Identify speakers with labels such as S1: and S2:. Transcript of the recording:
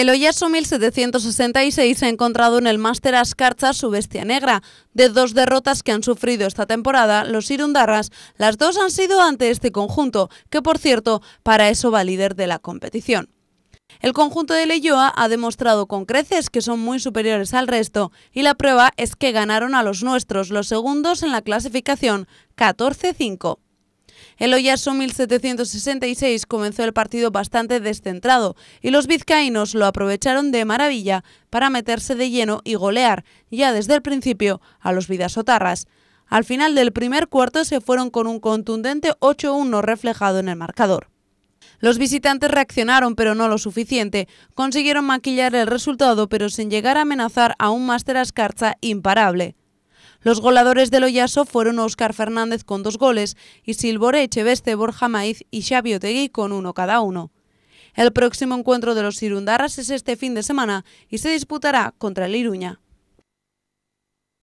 S1: El Oyaso 1766 ha encontrado en el Máster Ascarcha su bestia negra. De dos derrotas que han sufrido esta temporada los Irundarras, las dos han sido ante este conjunto, que por cierto, para eso va líder de la competición. El conjunto de Leyoa ha demostrado con creces que son muy superiores al resto y la prueba es que ganaron a los nuestros, los segundos en la clasificación, 14-5. El Loyaso 1766 comenzó el partido bastante descentrado y los vizcaínos lo aprovecharon de maravilla para meterse de lleno y golear, ya desde el principio, a los vidasotarras. Al final del primer cuarto se fueron con un contundente 8-1 reflejado en el marcador. Los visitantes reaccionaron, pero no lo suficiente. Consiguieron maquillar el resultado, pero sin llegar a amenazar a un máster Escarcha imparable. Los goladores del Oyaso fueron Óscar Fernández con dos goles y Silvore Echeveste, Borja Maiz y Xavi Otegui con uno cada uno. El próximo encuentro de los Irundarras es este fin de semana y se disputará contra el Iruña.